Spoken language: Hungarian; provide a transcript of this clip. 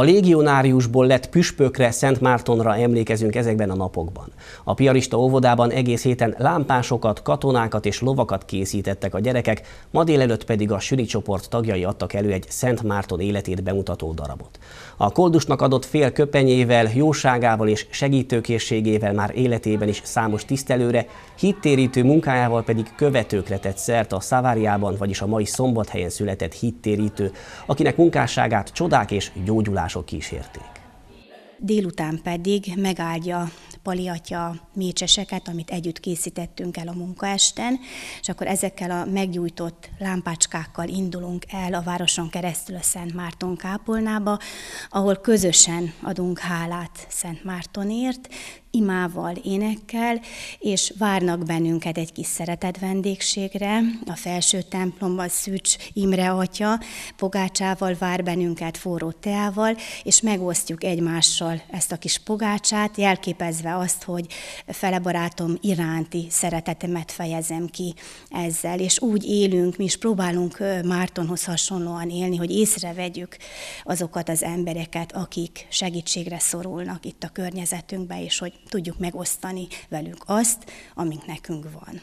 A légionáriusból lett püspökre, Szent Mártonra emlékezünk ezekben a napokban. A piarista óvodában egész héten lámpásokat, katonákat és lovakat készítettek a gyerekek, ma délelőtt pedig a süri csoport tagjai adtak elő egy Szent Márton életét bemutató darabot. A koldusnak adott fél köpenyével, jóságával és segítőkészségével már életében is számos tisztelőre, hittérítő munkájával pedig követőkre tett szert a Szaváriában, vagyis a mai szombathelyen született hittérítő, akinek munkásságát csodák és gyógyulás mások kísérték. Délután pedig megáldja Pali atya mécseseket, amit együtt készítettünk el a munkaesten, és akkor ezekkel a meggyújtott lámpácskákkal indulunk el a városon keresztül a Szent Márton kápolnába, ahol közösen adunk hálát Szent Mártonért, imával, énekkel, és várnak bennünket egy kis szeretet vendégségre. A felső templomban Szűcs Imre atya pogácsával vár bennünket forró teával, és megosztjuk egymással ezt a kis pogácsát, jelképezve azt, hogy fele barátom iránti szeretetemet fejezem ki ezzel. És úgy élünk, mi is próbálunk Mártonhoz hasonlóan élni, hogy észrevegyük azokat az embereket, akik segítségre szorulnak itt a környezetünkbe, és hogy tudjuk megosztani velük azt, amink nekünk van.